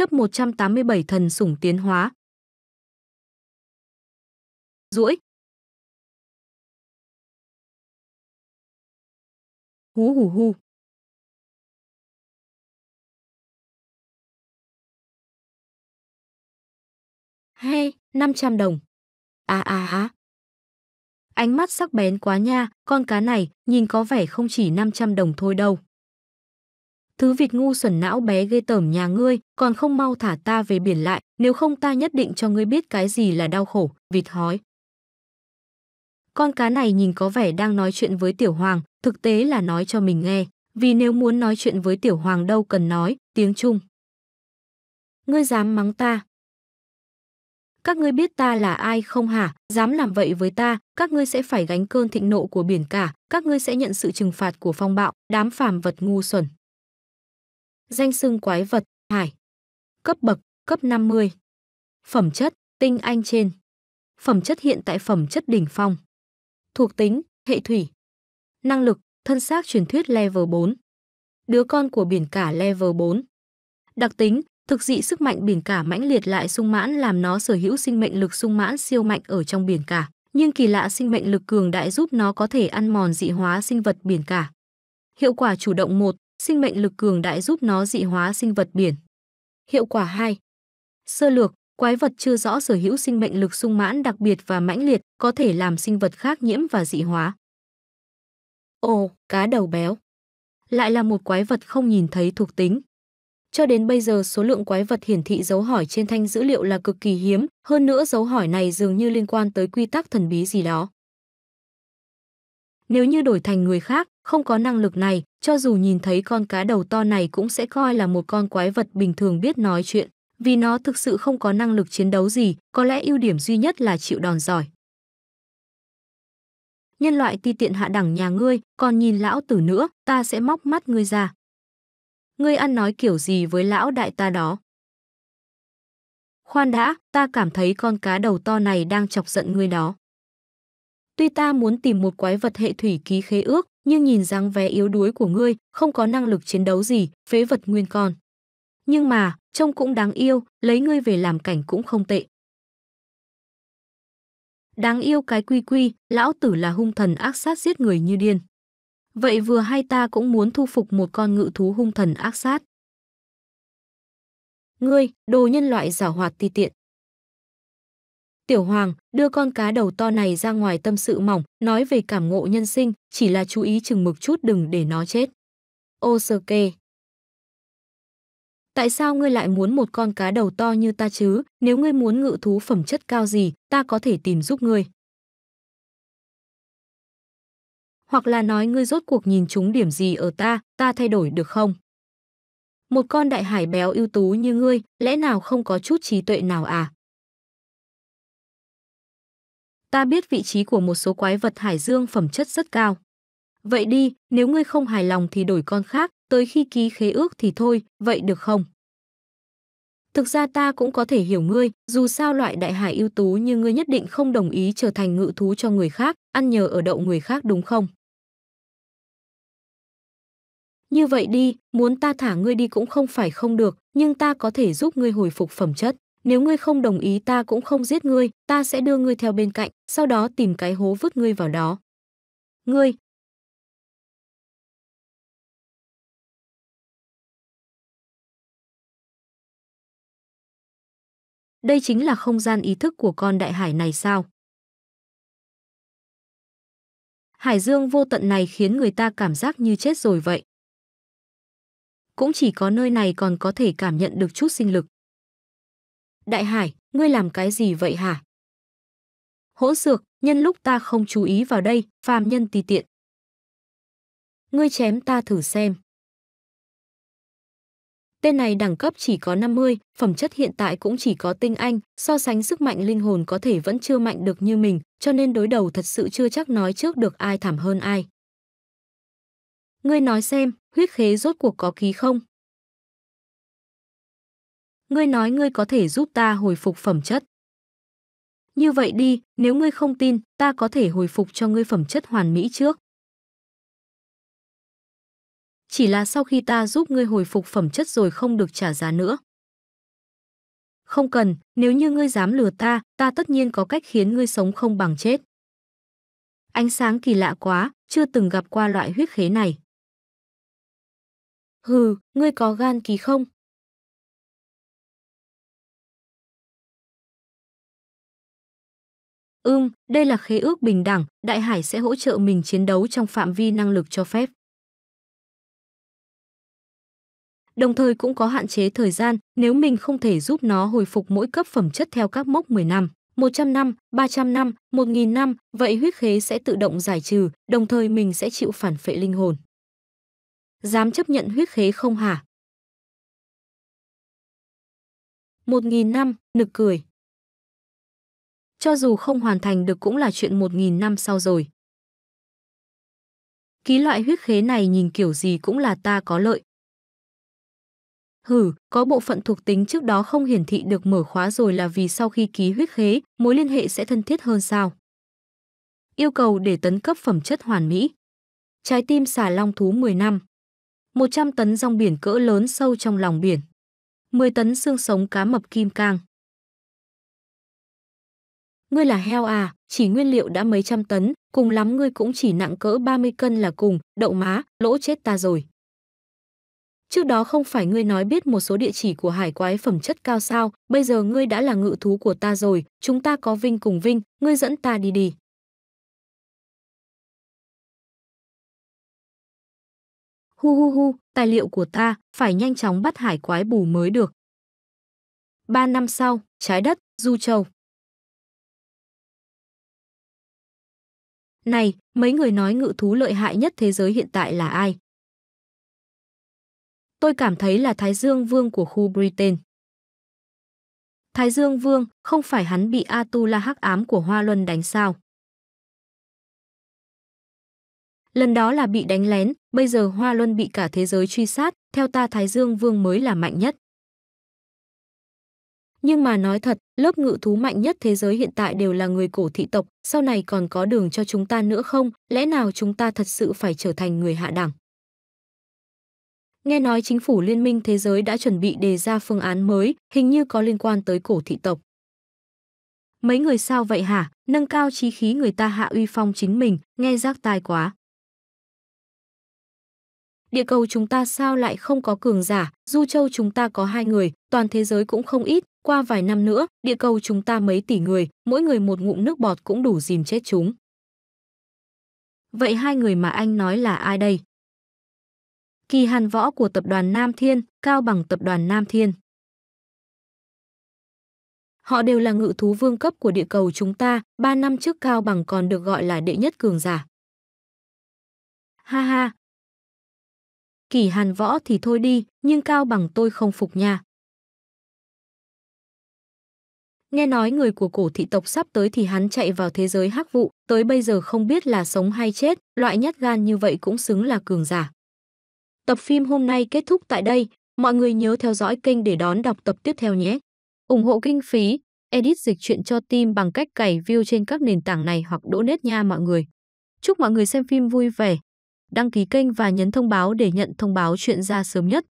chấp 187 thần sủng tiến hóa. Duỗi Hú hù hù. Hay, 500 đồng. À à á à. Ánh mắt sắc bén quá nha, con cá này nhìn có vẻ không chỉ 500 đồng thôi đâu thứ vịt ngu xuẩn não bé ghê tởm nhà ngươi, còn không mau thả ta về biển lại, nếu không ta nhất định cho ngươi biết cái gì là đau khổ, vịt hói. Con cá này nhìn có vẻ đang nói chuyện với Tiểu Hoàng, thực tế là nói cho mình nghe, vì nếu muốn nói chuyện với Tiểu Hoàng đâu cần nói, tiếng Trung. Ngươi dám mắng ta. Các ngươi biết ta là ai không hả, dám làm vậy với ta, các ngươi sẽ phải gánh cơn thịnh nộ của biển cả, các ngươi sẽ nhận sự trừng phạt của phong bạo, đám phàm vật ngu xuẩn. Danh xưng quái vật, hải. Cấp bậc, cấp 50. Phẩm chất, tinh anh trên. Phẩm chất hiện tại phẩm chất đỉnh phong. Thuộc tính, hệ thủy. Năng lực, thân xác truyền thuyết level 4. Đứa con của biển cả level 4. Đặc tính, thực dị sức mạnh biển cả mãnh liệt lại sung mãn làm nó sở hữu sinh mệnh lực sung mãn siêu mạnh ở trong biển cả, nhưng kỳ lạ sinh mệnh lực cường đại giúp nó có thể ăn mòn dị hóa sinh vật biển cả. Hiệu quả chủ động 1, sinh mệnh lực cường đại giúp nó dị hóa sinh vật biển. Hiệu quả 2. Sơ lược, quái vật chưa rõ sở hữu sinh mệnh lực sung mãn đặc biệt và mãnh liệt, có thể làm sinh vật khác nhiễm và dị hóa. Ồ, cá đầu béo. Lại là một quái vật không nhìn thấy thuộc tính. Cho đến bây giờ số lượng quái vật hiển thị dấu hỏi trên thanh dữ liệu là cực kỳ hiếm, hơn nữa dấu hỏi này dường như liên quan tới quy tắc thần bí gì đó. Nếu như đổi thành người khác, không có năng lực này, cho dù nhìn thấy con cá đầu to này cũng sẽ coi là một con quái vật bình thường biết nói chuyện, vì nó thực sự không có năng lực chiến đấu gì, có lẽ ưu điểm duy nhất là chịu đòn giỏi. Nhân loại ti tiện hạ đẳng nhà ngươi, còn nhìn lão tử nữa, ta sẽ móc mắt ngươi ra. Ngươi ăn nói kiểu gì với lão đại ta đó? Khoan đã, ta cảm thấy con cá đầu to này đang chọc giận ngươi đó. Tuy ta muốn tìm một quái vật hệ thủy ký khế ước, nhưng nhìn dáng vẻ yếu đuối của ngươi, không có năng lực chiến đấu gì, phế vật nguyên con. Nhưng mà, trông cũng đáng yêu, lấy ngươi về làm cảnh cũng không tệ. Đáng yêu cái quy quy, lão tử là hung thần ác sát giết người như điên. Vậy vừa hay ta cũng muốn thu phục một con ngự thú hung thần ác sát. Ngươi, đồ nhân loại giả hoạt ti tiện. Tiểu Hoàng đưa con cá đầu to này ra ngoài tâm sự mỏng, nói về cảm ngộ nhân sinh, chỉ là chú ý chừng mực chút đừng để nó chết. Ô Tại sao ngươi lại muốn một con cá đầu to như ta chứ? Nếu ngươi muốn ngự thú phẩm chất cao gì, ta có thể tìm giúp ngươi. Hoặc là nói ngươi rốt cuộc nhìn chúng điểm gì ở ta, ta thay đổi được không? Một con đại hải béo ưu tú như ngươi, lẽ nào không có chút trí tuệ nào à? Ta biết vị trí của một số quái vật hải dương phẩm chất rất cao. Vậy đi, nếu ngươi không hài lòng thì đổi con khác, tới khi ký khế ước thì thôi, vậy được không? Thực ra ta cũng có thể hiểu ngươi, dù sao loại đại hải ưu tú như ngươi nhất định không đồng ý trở thành ngự thú cho người khác, ăn nhờ ở đậu người khác đúng không? Như vậy đi, muốn ta thả ngươi đi cũng không phải không được, nhưng ta có thể giúp ngươi hồi phục phẩm chất. Nếu ngươi không đồng ý ta cũng không giết ngươi, ta sẽ đưa ngươi theo bên cạnh, sau đó tìm cái hố vứt ngươi vào đó. Ngươi, Đây chính là không gian ý thức của con đại hải này sao? Hải dương vô tận này khiến người ta cảm giác như chết rồi vậy. Cũng chỉ có nơi này còn có thể cảm nhận được chút sinh lực. Đại Hải, ngươi làm cái gì vậy hả? Hỗ dược, nhân lúc ta không chú ý vào đây, phàm nhân tùy tiện. Ngươi chém ta thử xem. Tên này đẳng cấp chỉ có 50, phẩm chất hiện tại cũng chỉ có tinh anh, so sánh sức mạnh linh hồn có thể vẫn chưa mạnh được như mình, cho nên đối đầu thật sự chưa chắc nói trước được ai thảm hơn ai. Ngươi nói xem, huyết khế rốt cuộc có ký không? ngươi nói ngươi có thể giúp ta hồi phục phẩm chất. Như vậy đi, nếu ngươi không tin, ta có thể hồi phục cho ngươi phẩm chất hoàn mỹ trước. Chỉ là sau khi ta giúp ngươi hồi phục phẩm chất rồi không được trả giá nữa. Không cần, nếu như ngươi dám lừa ta, ta tất nhiên có cách khiến ngươi sống không bằng chết. Ánh sáng kỳ lạ quá, chưa từng gặp qua loại huyết khế này. Hừ, ngươi có gan kỳ không? Ưm, đây là khế ước bình đẳng, Đại Hải sẽ hỗ trợ mình chiến đấu trong phạm vi năng lực cho phép. Đồng thời cũng có hạn chế thời gian nếu mình không thể giúp nó hồi phục mỗi cấp phẩm chất theo các mốc 10 năm, 100 năm, 300 năm, 1.000 năm, vậy huyết khế sẽ tự động giải trừ, đồng thời mình sẽ chịu phản phệ linh hồn. Dám chấp nhận huyết khế không hả? 1.000 năm, nực cười cho dù không hoàn thành được cũng là chuyện 1.000 năm sau rồi. Ký loại huyết khế này nhìn kiểu gì cũng là ta có lợi. Hử, có bộ phận thuộc tính trước đó không hiển thị được mở khóa rồi là vì sau khi ký huyết khế, mối liên hệ sẽ thân thiết hơn sao? Yêu cầu để tấn cấp phẩm chất hoàn mỹ. Trái tim xà long thú 10 năm. 100 tấn rong biển cỡ lớn sâu trong lòng biển. 10 tấn xương sống cá mập kim cang ngươi là heo à, chỉ nguyên liệu đã mấy trăm tấn, cùng lắm ngươi cũng chỉ nặng cỡ 30 cân là cùng, đậu má, lỗ chết ta rồi. Trước đó không phải ngươi nói biết một số địa chỉ của hải quái phẩm chất cao sao, bây giờ ngươi đã là ngự thú của ta rồi, chúng ta có vinh cùng vinh, ngươi dẫn ta đi đi. Hu hu hu, tài liệu của ta, phải nhanh chóng bắt hải quái bù mới được. Ba năm sau, trái đất, Du Châu. Này, mấy người nói ngự thú lợi hại nhất thế giới hiện tại là ai? Tôi cảm thấy là Thái Dương Vương của khu Britain. Thái Dương Vương, không phải hắn bị Atula hắc ám của Hoa Luân đánh sao? Lần đó là bị đánh lén, bây giờ Hoa Luân bị cả thế giới truy sát, theo ta Thái Dương Vương mới là mạnh nhất. Nhưng mà nói thật, lớp ngự thú mạnh nhất thế giới hiện tại đều là người cổ thị tộc, sau này còn có đường cho chúng ta nữa không? Lẽ nào chúng ta thật sự phải trở thành người hạ đẳng? Nghe nói chính phủ liên minh thế giới đã chuẩn bị đề ra phương án mới, hình như có liên quan tới cổ thị tộc. Mấy người sao vậy hả? Nâng cao trí khí người ta hạ uy phong chính mình, nghe rác tai quá. Địa cầu chúng ta sao lại không có cường giả, du châu chúng ta có hai người, toàn thế giới cũng không ít, qua vài năm nữa, địa cầu chúng ta mấy tỷ người, mỗi người một ngụm nước bọt cũng đủ dìm chết chúng. Vậy hai người mà anh nói là ai đây? Kỳ Hàn Võ của tập đoàn Nam Thiên, Cao Bằng tập đoàn Nam Thiên. Họ đều là ngự thú vương cấp của địa cầu chúng ta, Ba năm trước Cao Bằng còn được gọi là đệ nhất cường giả. Ha ha. Kỳ Hàn Võ thì thôi đi, nhưng Cao Bằng tôi không phục nha. Nghe nói người của cổ thị tộc sắp tới thì hắn chạy vào thế giới hắc vụ, tới bây giờ không biết là sống hay chết, loại nhát gan như vậy cũng xứng là cường giả. Tập phim hôm nay kết thúc tại đây, mọi người nhớ theo dõi kênh để đón đọc tập tiếp theo nhé. ủng hộ kinh phí, edit dịch truyện cho team bằng cách cày view trên các nền tảng này hoặc đỗ nết nha mọi người. Chúc mọi người xem phim vui vẻ. Đăng ký kênh và nhấn thông báo để nhận thông báo chuyện ra sớm nhất.